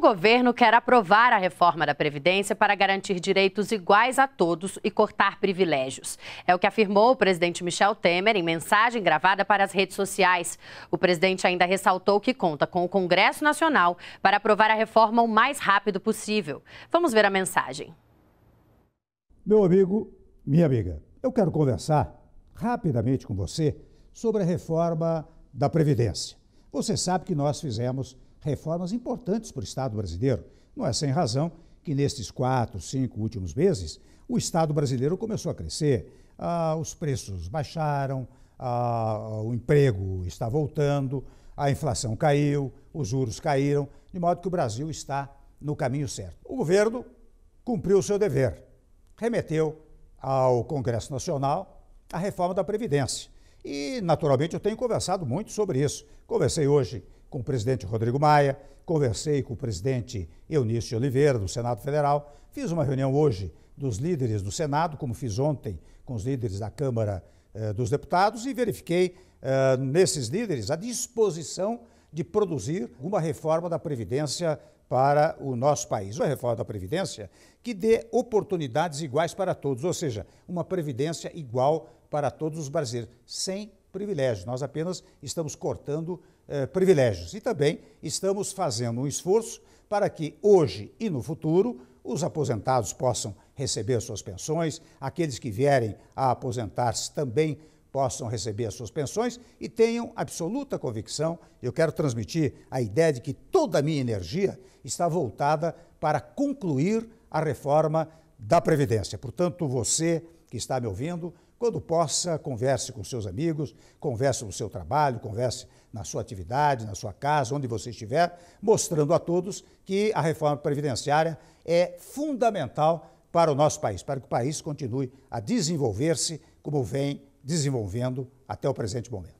O governo quer aprovar a reforma da Previdência para garantir direitos iguais a todos e cortar privilégios. É o que afirmou o presidente Michel Temer em mensagem gravada para as redes sociais. O presidente ainda ressaltou que conta com o Congresso Nacional para aprovar a reforma o mais rápido possível. Vamos ver a mensagem. Meu amigo, minha amiga, eu quero conversar rapidamente com você sobre a reforma da Previdência. Você sabe que nós fizemos reformas importantes para o Estado brasileiro. Não é sem razão que nestes quatro, cinco últimos meses, o Estado brasileiro começou a crescer. Ah, os preços baixaram, ah, o emprego está voltando, a inflação caiu, os juros caíram, de modo que o Brasil está no caminho certo. O governo cumpriu o seu dever, remeteu ao Congresso Nacional a reforma da Previdência. E, naturalmente, eu tenho conversado muito sobre isso. Conversei hoje com o presidente Rodrigo Maia, conversei com o presidente Eunício Oliveira, do Senado Federal, fiz uma reunião hoje dos líderes do Senado, como fiz ontem com os líderes da Câmara eh, dos Deputados, e verifiquei eh, nesses líderes a disposição de produzir uma reforma da Previdência para o nosso país. Uma reforma da Previdência que dê oportunidades iguais para todos, ou seja, uma Previdência igual para todos os brasileiros, sem privilégios. Nós apenas estamos cortando eh, privilégios e também estamos fazendo um esforço para que hoje e no futuro os aposentados possam receber suas pensões, aqueles que vierem a aposentar-se também possam receber as suas pensões e tenham absoluta convicção. Eu quero transmitir a ideia de que toda a minha energia está voltada para concluir a reforma da Previdência. Portanto, você que está me ouvindo, quando possa, converse com seus amigos, converse no seu trabalho, converse na sua atividade, na sua casa, onde você estiver, mostrando a todos que a reforma previdenciária é fundamental para o nosso país, para que o país continue a desenvolver-se como vem desenvolvendo até o presente momento.